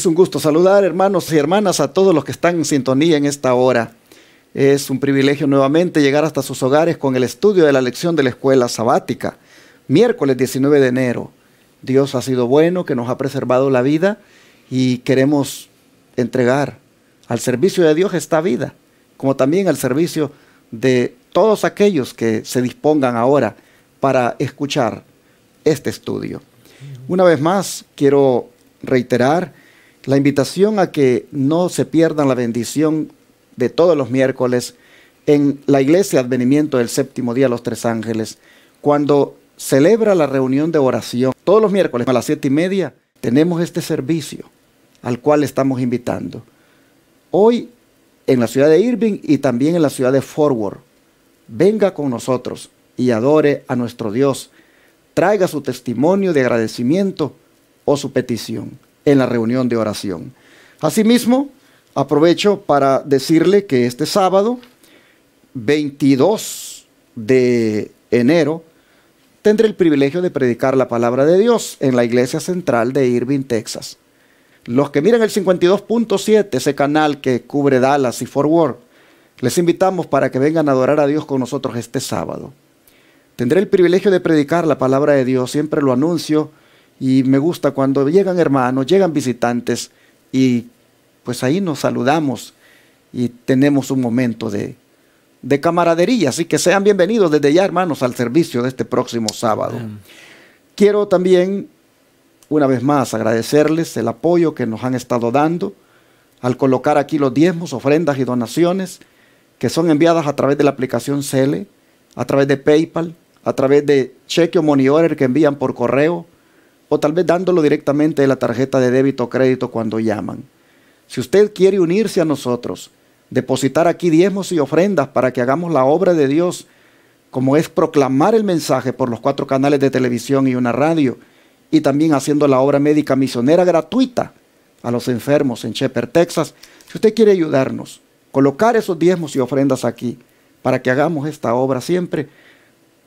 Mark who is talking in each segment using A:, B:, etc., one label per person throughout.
A: Es un gusto saludar, hermanos y hermanas, a todos los que están en sintonía en esta hora. Es un privilegio nuevamente llegar hasta sus hogares con el estudio de la lección de la escuela sabática, miércoles 19 de enero. Dios ha sido bueno, que nos ha preservado la vida y queremos entregar al servicio de Dios esta vida, como también al servicio de todos aquellos que se dispongan ahora para escuchar este estudio. Una vez más, quiero reiterar la invitación a que no se pierdan la bendición de todos los miércoles en la iglesia Advenimiento del Séptimo Día Los Tres Ángeles, cuando celebra la reunión de oración. Todos los miércoles a las siete y media tenemos este servicio al cual estamos invitando. Hoy en la ciudad de Irving y también en la ciudad de Forward. Venga con nosotros y adore a nuestro Dios. Traiga su testimonio de agradecimiento o su petición en la reunión de oración. Asimismo, aprovecho para decirle que este sábado, 22 de enero, tendré el privilegio de predicar la palabra de Dios en la iglesia central de Irving, Texas. Los que miran el 52.7, ese canal que cubre Dallas y Fort Worth, les invitamos para que vengan a adorar a Dios con nosotros este sábado. Tendré el privilegio de predicar la palabra de Dios, siempre lo anuncio y me gusta cuando llegan hermanos, llegan visitantes y pues ahí nos saludamos y tenemos un momento de, camaradería. Así que sean bienvenidos desde ya, hermanos, al servicio de este próximo sábado. Quiero también, una vez más, agradecerles el apoyo que nos han estado dando al colocar aquí los diezmos, ofrendas y donaciones que son enviadas a través de la aplicación Cele, a través de PayPal, a través de cheque o money que envían por correo, o tal vez dándolo directamente de la tarjeta de débito o crédito cuando llaman. Si usted quiere unirse a nosotros, depositar aquí diezmos y ofrendas para que hagamos la obra de Dios, como es proclamar el mensaje por los cuatro canales de televisión y una radio, y también haciendo la obra médica misionera gratuita a los enfermos en Shepherd, Texas. Si usted quiere ayudarnos, colocar esos diezmos y ofrendas aquí para que hagamos esta obra siempre,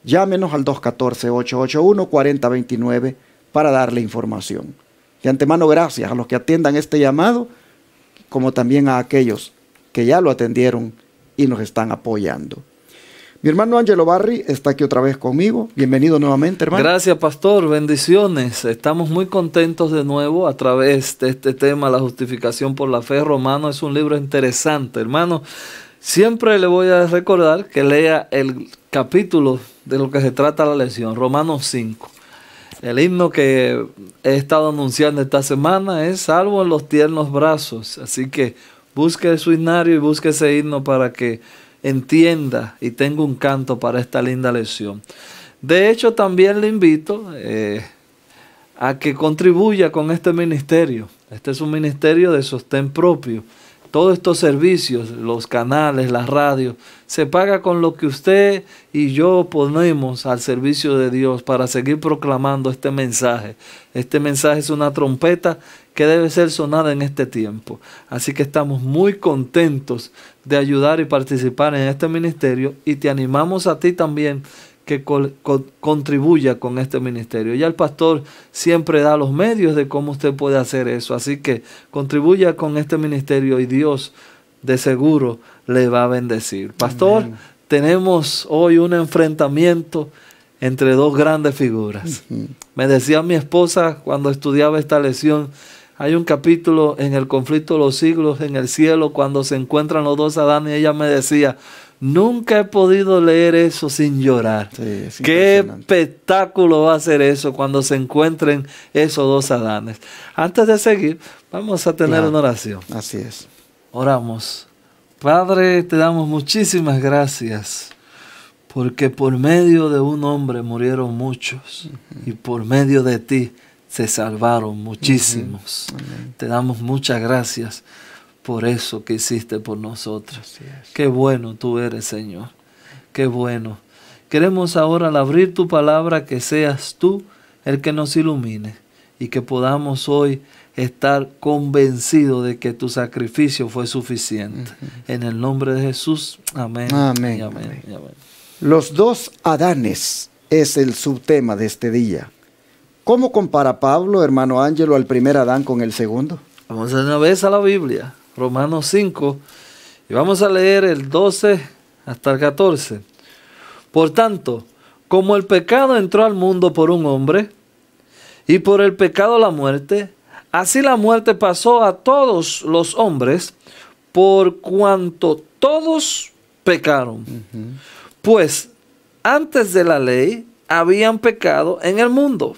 A: llámenos al 214-881-4029 para darle información. De antemano, gracias a los que atiendan este llamado, como también a aquellos que ya lo atendieron y nos están apoyando. Mi hermano Angelo Barri está aquí otra vez conmigo. Bienvenido nuevamente, hermano.
B: Gracias, pastor. Bendiciones. Estamos muy contentos de nuevo a través de este tema, la justificación por la fe romano. Es un libro interesante, hermano. Siempre le voy a recordar que lea el capítulo de lo que se trata la lección, Romanos 5. El himno que he estado anunciando esta semana es Salvo en los tiernos brazos. Así que busque su inario y busque ese himno para que entienda y tenga un canto para esta linda lección. De hecho, también le invito eh, a que contribuya con este ministerio. Este es un ministerio de sostén propio todos estos servicios, los canales, las radios, se paga con lo que usted y yo ponemos al servicio de Dios para seguir proclamando este mensaje. Este mensaje es una trompeta que debe ser sonada en este tiempo. Así que estamos muy contentos de ayudar y participar en este ministerio y te animamos a ti también que contribuya con este ministerio. Ya el pastor siempre da los medios de cómo usted puede hacer eso. Así que contribuya con este ministerio y Dios de seguro le va a bendecir. Pastor, tenemos hoy un enfrentamiento entre dos grandes figuras. Me decía mi esposa cuando estudiaba esta lección, hay un capítulo en el conflicto de los siglos en el cielo cuando se encuentran los dos Adán y ella me decía, Nunca he podido leer eso sin llorar. Qué espectáculo va a ser eso cuando se encuentren esos dos Adanes. Antes de seguir, vamos a tener una oración. Así es. Oramos. Padre, te damos muchísimas gracias porque por medio de un hombre murieron muchos y por medio de ti se salvaron muchísimos. Te damos muchas gracias por eso que hiciste por nosotros. Qué bueno tú eres, Señor. Qué bueno. Queremos ahora al abrir tu palabra que seas tú el que nos ilumine y que podamos hoy estar convencidos de que tu sacrificio fue suficiente.
A: En el nombre de Jesús. Amén. Amén. Los dos Adanes es el subtema de este día. ¿Cómo compara Pablo, hermano Ángelo, al primer Adán con el segundo?
B: Vamos a una vez a la Biblia. Romanos 5, y vamos a leer el 12 hasta el 14. Por tanto, como el pecado entró al mundo por un hombre, y por el pecado la muerte, así la muerte pasó a todos los hombres, por cuanto todos pecaron. Pues antes de la ley habían pecado en el mundo,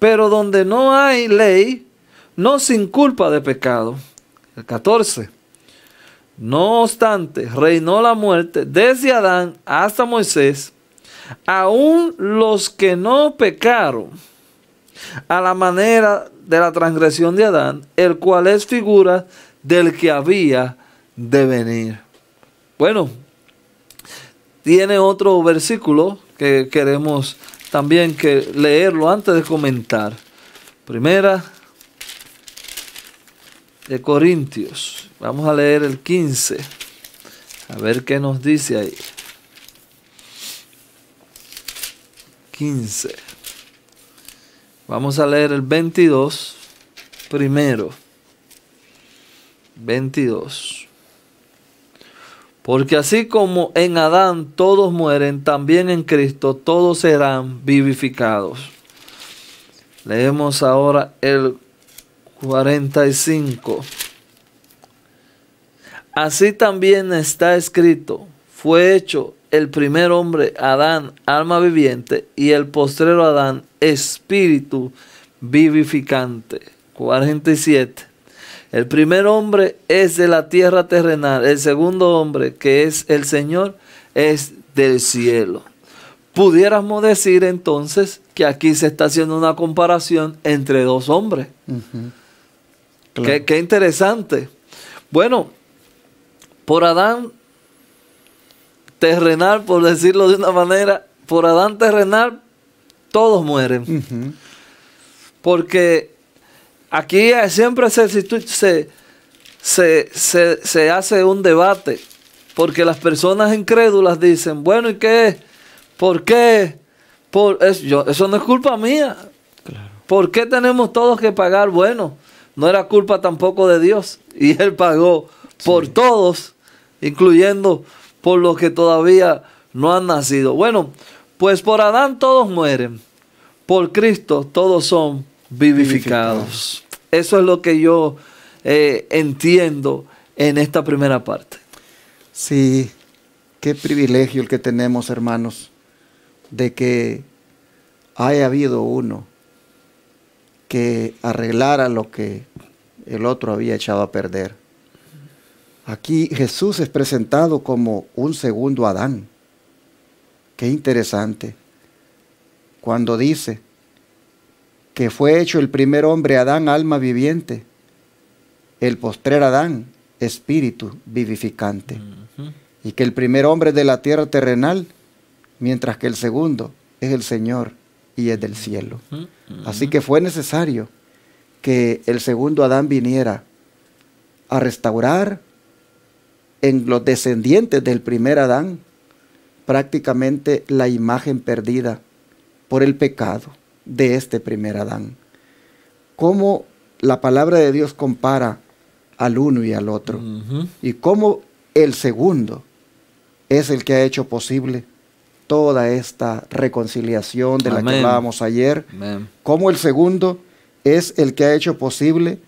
B: pero donde no hay ley, no sin culpa de pecado. El 14. No obstante, reinó la muerte desde Adán hasta Moisés, aún los que no pecaron a la manera de la transgresión de Adán, el cual es figura del que había de venir. Bueno, tiene otro versículo que queremos también que leerlo antes de comentar. Primera de Corintios. Vamos a leer el 15. A ver qué nos dice ahí. 15. Vamos a leer el 22 primero. 22. Porque así como en Adán todos mueren, también en Cristo todos serán vivificados. Leemos ahora el 45. Así también está escrito, fue hecho el primer hombre, Adán, alma viviente, y el postrero Adán, espíritu vivificante. 47. El primer hombre es de la tierra terrenal, el segundo hombre, que es el Señor, es del cielo. Pudiéramos decir entonces que aquí se está haciendo una comparación entre dos hombres. Qué, interesante. Bueno, por Adán terrenal, por decirlo de una manera, por Adán terrenal, todos mueren. Porque aquí siempre se, se, se, hace un debate, porque las personas incrédulas dicen, bueno, ¿y qué ¿Por qué? Por, eso no es culpa mía. ¿Por qué tenemos todos que pagar? Bueno, no era culpa tampoco de Dios. Y Él pagó por todos, incluyendo por los que todavía no han nacido. Bueno, pues por Adán todos mueren, por Cristo todos son vivificados. Eso es lo que yo eh, entiendo en esta primera
A: parte. Sí, qué privilegio el que tenemos, hermanos, de que haya habido uno que arreglara lo que el otro había echado a perder. Aquí Jesús es presentado como un segundo Adán. Qué interesante. Cuando dice que fue hecho el primer hombre Adán alma viviente, el postrer Adán espíritu vivificante, y que el primer hombre es de la tierra terrenal, mientras que el segundo es el Señor y es del cielo. Así que fue necesario que el segundo Adán viniera a restaurar en los descendientes del primer Adán prácticamente la imagen perdida por el pecado de este primer Adán. Cómo la palabra de Dios compara al uno y al otro y cómo el segundo es el que ha hecho posible toda esta reconciliación de la que hablábamos ayer, como el segundo es el que ha hecho posible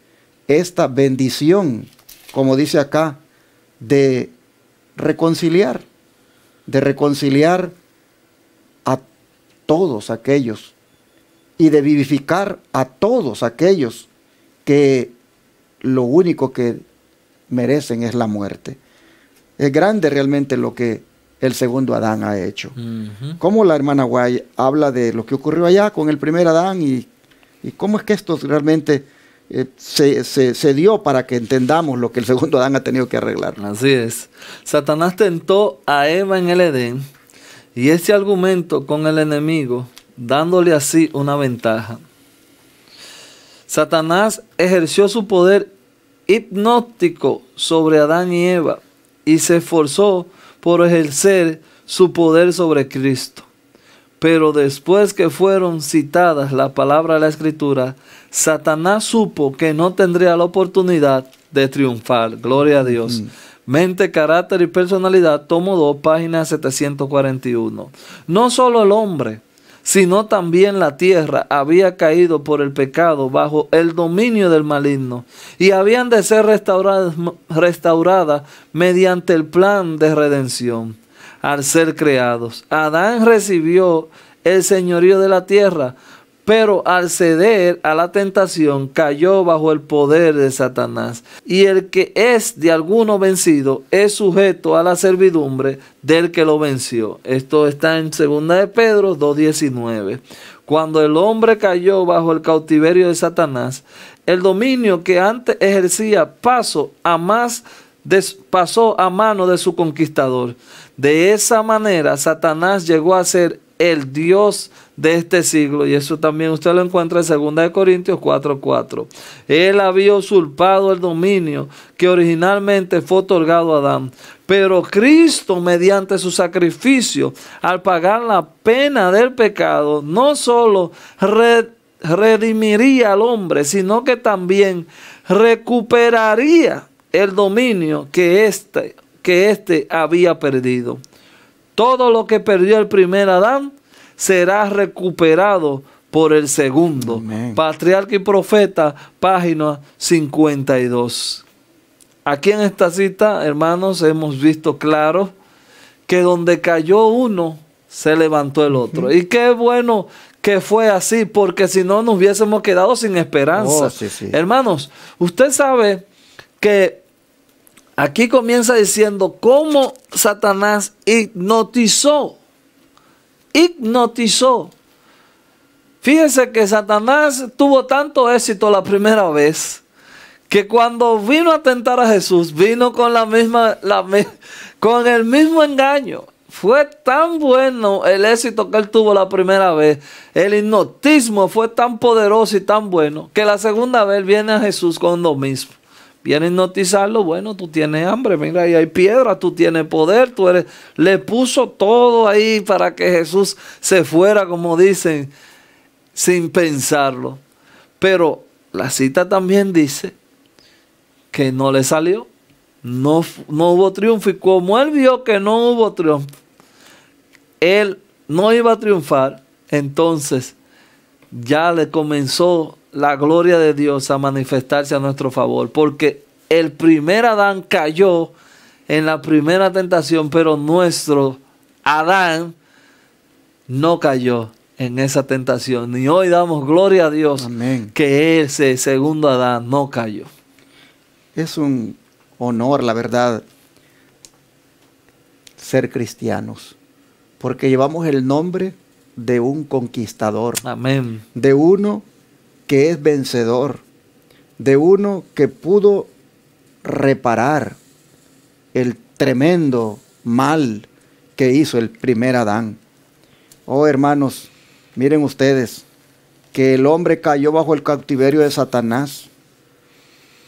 A: esta bendición, como dice acá, de reconciliar, de reconciliar a todos aquellos y de vivificar a todos aquellos que lo único que merecen es la muerte. Es grande realmente lo que el segundo Adán ha hecho. Cómo la hermana Guay habla de lo que ocurrió allá con el primer Adán y, cómo es que esto realmente eh, se, se, dio para que entendamos lo que el segundo Adán ha tenido que arreglar. Así es. Satanás tentó a Eva en el Edén y ese argumento
B: con el enemigo, dándole así una ventaja. Satanás ejerció su poder hipnótico sobre Adán y Eva y se esforzó por ejercer su poder sobre Cristo. Pero después que fueron citadas la palabra de la Escritura, Satanás supo que no tendría la oportunidad de triunfar. Gloria a Dios. Mm. Mente, carácter y personalidad, tomo 2, página 741. No solo el hombre, sino también la tierra había caído por el pecado bajo el dominio del maligno, y habían de ser restauradas, mediante el plan de redención. Al ser creados, Adán recibió el señorío de la tierra, pero al ceder a la tentación cayó bajo el poder de Satanás. Y el que es de alguno vencido es sujeto a la servidumbre del que lo venció. Esto está en 2 de Pedro 2.19. Cuando el hombre cayó bajo el cautiverio de Satanás, el dominio que antes ejercía pasó a más pasó a mano de su conquistador. De esa manera Satanás llegó a ser el Dios de este siglo. Y eso también usted lo encuentra en 2 Corintios 4:4. Él había usurpado el dominio que originalmente fue otorgado a Adán. Pero Cristo, mediante su sacrificio, al pagar la pena del pecado, no sólo redimiría al hombre, sino que también recuperaría el dominio que éste que este había perdido. Todo lo que perdió el primer Adán será recuperado por el segundo. Patriarca y profeta, página 52. Aquí en esta cita, hermanos, hemos visto claro que donde cayó uno, se levantó el otro. Y qué bueno que fue así, porque si no nos hubiésemos quedado sin esperanza. Oh, hermanos, usted sabe que aquí comienza diciendo cómo Satanás hipnotizó hipnotizó. Fíjense que Satanás tuvo tanto éxito la primera vez que cuando vino a tentar a Jesús, vino con la misma con el mismo engaño. Fue tan bueno el éxito que él tuvo la primera vez. El hipnotismo fue tan poderoso y tan bueno que la segunda vez viene a Jesús con lo mismo. Viene a hipnotizarlo, bueno, tú tienes hambre, mira, ahí hay piedra, tú tienes poder, tú eres... Le puso todo ahí para que Jesús se fuera, como dicen, sin pensarlo. Pero la cita también dice que no le salió, no, no hubo triunfo. Y como él vio que no hubo triunfo, él no iba a triunfar, entonces ya le comenzó la gloria de Dios a manifestarse a nuestro favor, porque el primer Adán cayó en la primera tentación, pero nuestro Adán no cayó en esa tentación. Ni hoy damos gloria a Dios que ese
A: segundo Adán no cayó. Es un honor, la verdad, ser cristianos, porque llevamos el nombre de un conquistador. Amén. De uno que es vencedor. De uno que pudo reparar el tremendo mal que hizo el primer Adán. Oh hermanos, miren ustedes que el hombre cayó bajo el cautiverio de Satanás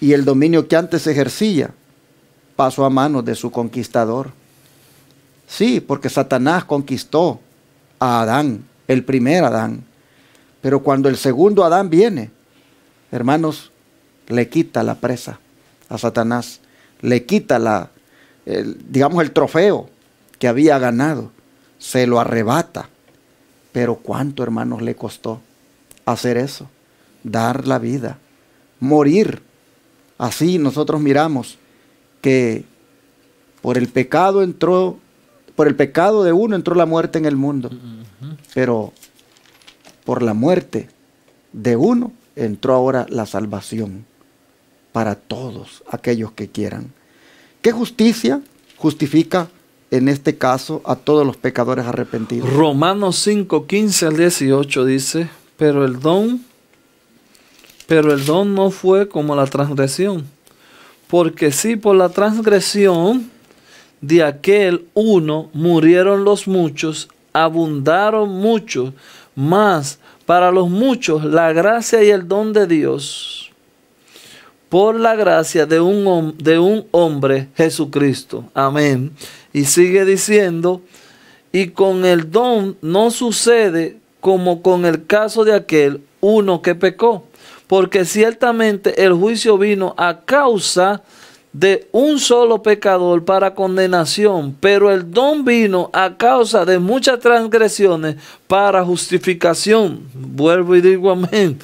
A: y el dominio que antes ejercía pasó a manos de su conquistador. Sí, porque Satanás conquistó a Adán, el primer Adán. Pero cuando el segundo Adán viene, hermanos, le quita la presa a Satanás, le quita la, digamos, el trofeo que había ganado, se lo arrebata. Pero cuánto, hermanos, le costó hacer eso, dar la vida, morir. Así nosotros miramos que por el pecado entró por el pecado de uno entró la muerte en el mundo. Pero por la muerte de uno entró ahora la salvación para todos aquellos que quieran. ¿Qué justicia justifica en este caso a todos los pecadores arrepentidos? Romanos
B: 5, 15 al 18 dice, pero el don, pero el don no fue como la transgresión, porque si por la transgresión de aquel uno murieron los muchos, abundaron muchos, mas para los muchos la gracia y el don de Dios por la gracia de un, de un hombre, Jesucristo. Amén. Y sigue diciendo, y con el don no sucede como con el caso de aquel uno que pecó, porque ciertamente el juicio vino a causa de un solo pecador para condenación, pero el don vino a causa de muchas transgresiones para justificación. Vuelvo y digo amén.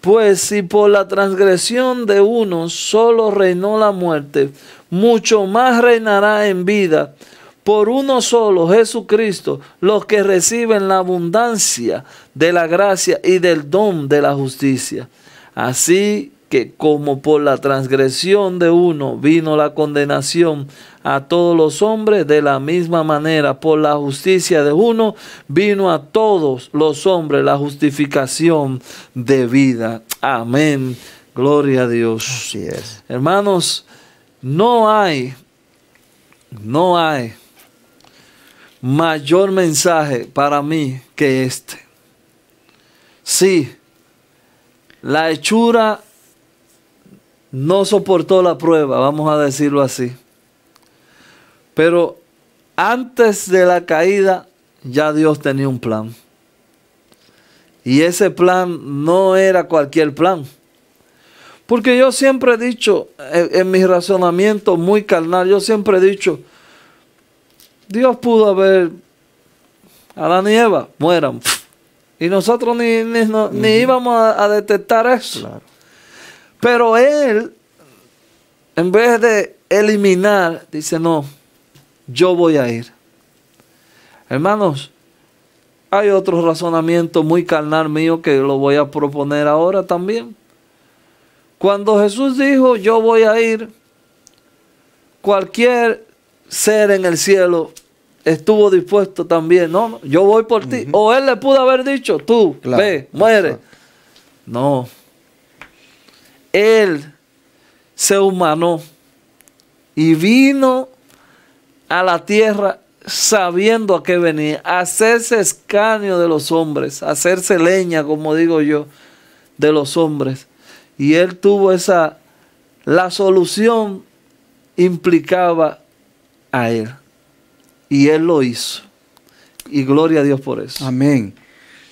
B: Pues si por la transgresión de uno solo reinó la muerte, mucho más reinará en vida por uno solo, Jesucristo, los que reciben la abundancia de la gracia y del don de la justicia. Así que como por la transgresión de uno vino la condenación a todos los hombres, de la misma manera por la justicia de uno vino a todos los hombres la justificación de vida. Amén. Gloria a Dios. Hermanos, no hay, no hay mayor mensaje para mí que este. Sí, la hechura no soportó la prueba, vamos a decirlo así. Pero antes de la caída ya Dios tenía un plan. Y ese plan no era cualquier plan. Porque yo siempre he dicho, en, mi mis razonamientos muy carnal, yo siempre he dicho, Dios pudo haber a la nieva, mueran. Y nosotros ni, ni, íbamos a, detectar eso. Pero él, en vez de eliminar, dice, no, yo voy a ir. Hermanos, hay otro razonamiento muy carnal mío que lo voy a proponer ahora también. Cuando Jesús dijo, yo voy a ir, cualquier ser en el cielo estuvo dispuesto también. No, yo voy por ti. O él le pudo haber dicho, tú, ve, muere. No. Él se humanó y vino a la tierra sabiendo a qué venía, a hacerse escaneo de los hombres, hacerse leña, como digo yo, de los hombres. Y él tuvo esa, la solución implicaba
A: a él. Y él lo hizo. Y gloria a Dios por eso. Amén.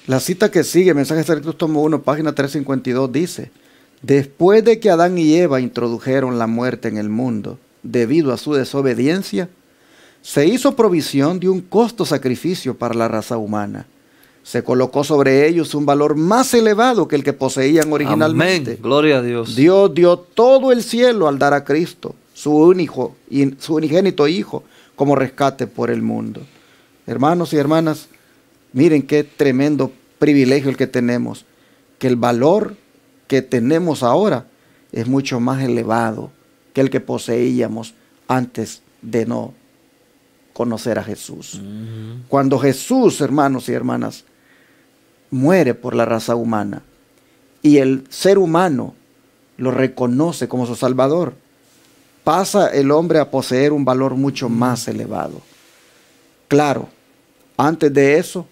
A: La cita que sigue, mensaje de Tomo 1, página 352, dice, Después de que Adán y Eva introdujeron la muerte en el mundo debido a su desobediencia, se hizo provisión de un costo sacrificio para la raza humana. Se colocó sobre ellos un valor más elevado que el que poseían originalmente. Amén. Gloria a Dios. Dios dio todo el cielo al dar a Cristo, su único y su unigénito hijo, como rescate por el mundo. Hermanos y hermanas, miren qué tremendo privilegio el que tenemos, que el valor que tenemos ahora es mucho más elevado que el que poseíamos antes de no conocer a Jesús. Cuando Jesús, hermanos y hermanas, muere por la raza humana y el ser humano lo reconoce como su Salvador, pasa el hombre a poseer un valor mucho más elevado. Claro, antes de eso,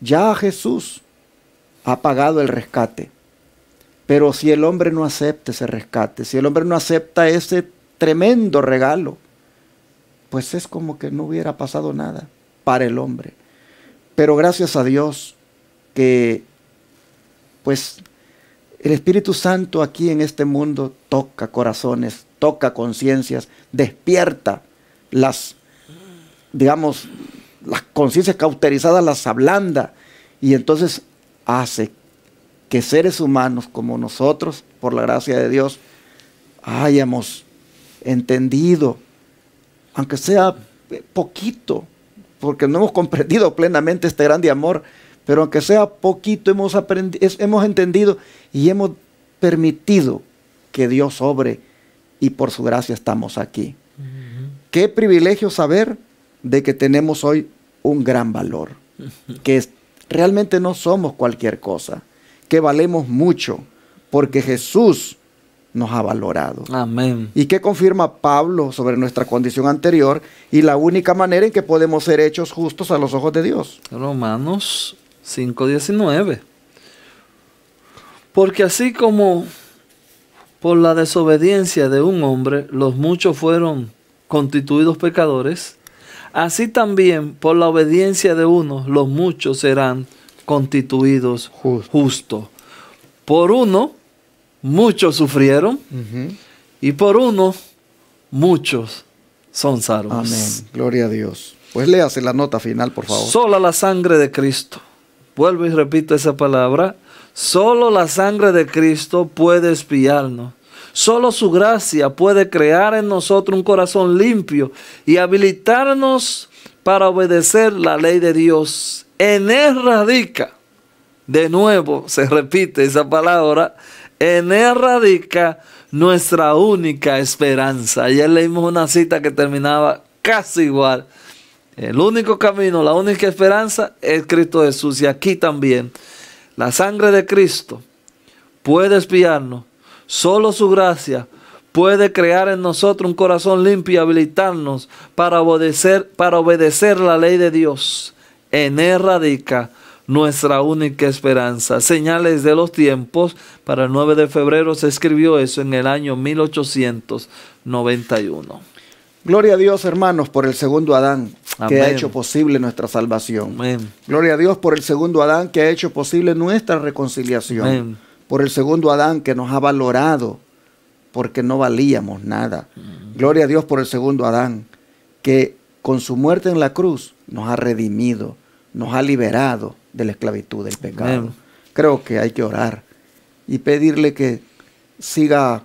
A: ya Jesús ha pagado el rescate. Pero si el hombre no acepta ese rescate, si el hombre no acepta ese tremendo regalo, pues es como que no hubiera pasado nada para el hombre. Pero gracias a Dios que pues el Espíritu Santo aquí en este mundo toca corazones, toca conciencias, despierta las digamos las conciencias cauterizadas las ablanda y entonces hace que seres humanos como nosotros, por la gracia de Dios, hayamos entendido, aunque sea poquito, porque no hemos comprendido plenamente este grande amor, pero aunque sea poquito hemos, hemos entendido y hemos permitido que Dios obre y por su gracia estamos aquí. Qué privilegio saber de que tenemos hoy un gran valor, que realmente no somos cualquier cosa que valemos mucho, porque Jesús nos ha valorado. Amén. Y qué confirma Pablo sobre nuestra condición anterior y la única manera en que podemos ser hechos justos a los ojos de Dios.
B: Romanos 5:19. Porque así como por la desobediencia de un hombre los muchos fueron constituidos pecadores, así también por la obediencia de uno los muchos serán constituidos justo. Por uno,
A: muchos sufrieron, y por uno, muchos son salvos. Amén. Gloria a Dios. Pues léase la nota final, por favor.
B: Sola la sangre de Cristo. Vuelvo y repito esa palabra. Solo la sangre de Cristo puede espiarnos. Solo su gracia puede crear en nosotros un corazón limpio y habilitarnos para obedecer la ley de Dios en él e radica, de nuevo se repite esa palabra, en él e radica nuestra única esperanza. Ayer leímos una cita que terminaba casi igual. El único camino, la única esperanza es Cristo Jesús. Y aquí también, la sangre de Cristo puede espiarnos. Solo su gracia puede crear en nosotros un corazón limpio y habilitarnos para obedecer, para obedecer la ley de Dios. En él e radica nuestra única esperanza. Señales de los tiempos. Para el 9 de febrero se escribió eso en el año 1891.
A: Gloria a Dios, hermanos, por el segundo Adán que ha hecho posible nuestra salvación. Gloria a Dios por el segundo Adán que ha hecho posible nuestra reconciliación. Por el segundo Adán que nos ha valorado porque no valíamos nada. Gloria a Dios por el segundo Adán que con su muerte en la cruz nos ha redimido nos ha liberado de la esclavitud del pecado. Creo que hay que orar y pedirle que siga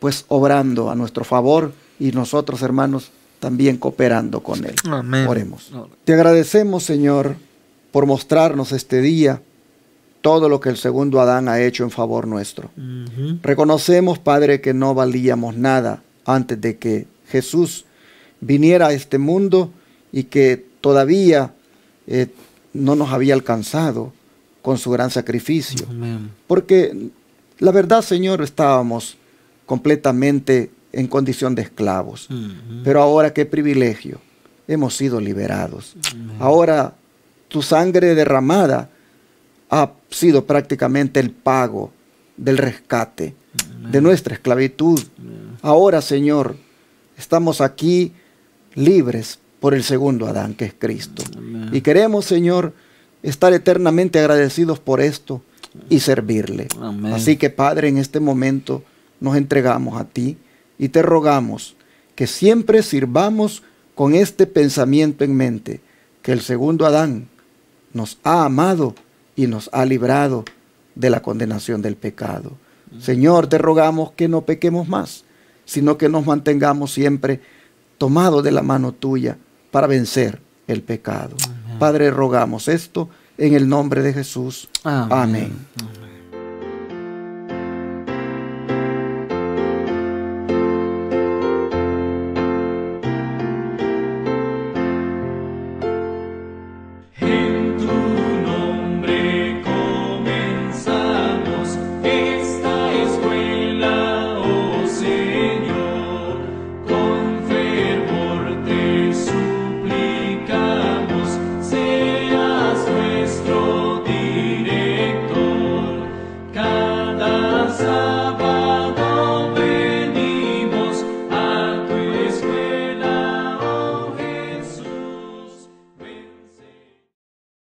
A: pues obrando a nuestro favor y nosotros hermanos también cooperando con él. Amén. Oremos. Te agradecemos, Señor, por mostrarnos este día todo lo que el segundo Adán ha hecho en favor nuestro. Reconocemos, Padre, que no valíamos nada antes de que Jesús viniera a este mundo y que todavía eh, no nos había alcanzado con su gran sacrificio. Porque la verdad, Señor, estábamos completamente en condición de esclavos. Pero ahora qué privilegio, hemos sido liberados. Ahora tu sangre derramada ha sido prácticamente el pago del rescate de nuestra esclavitud. Ahora, Señor, estamos aquí libres por el segundo Adán, que es Cristo. Y queremos, Señor, estar eternamente agradecidos por esto y servirle. Así que, Padre, en este momento nos entregamos a ti y te rogamos que siempre sirvamos con este pensamiento en mente, que el segundo Adán nos ha amado y nos ha librado de la condenación del pecado. Señor, te rogamos que no pequemos más, sino que nos mantengamos siempre tomados de la mano tuya, para vencer el pecado. Padre, rogamos esto en el nombre de Jesús. Amén.